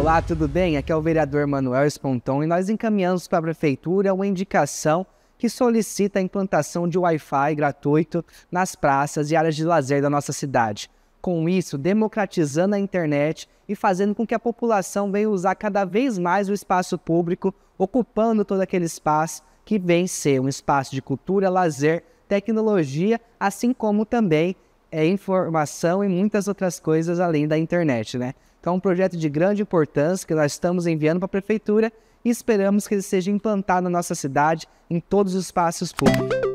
Olá, tudo bem? Aqui é o vereador Manuel Esponton e nós encaminhamos para a prefeitura uma indicação que solicita a implantação de Wi-Fi gratuito nas praças e áreas de lazer da nossa cidade. Com isso, democratizando a internet e fazendo com que a população venha usar cada vez mais o espaço público, ocupando todo aquele espaço que vem ser um espaço de cultura, lazer, tecnologia, assim como também é, informação e muitas outras coisas além da internet, né? Então, é um projeto de grande importância que nós estamos enviando para a Prefeitura e esperamos que ele seja implantado na nossa cidade, em todos os espaços públicos.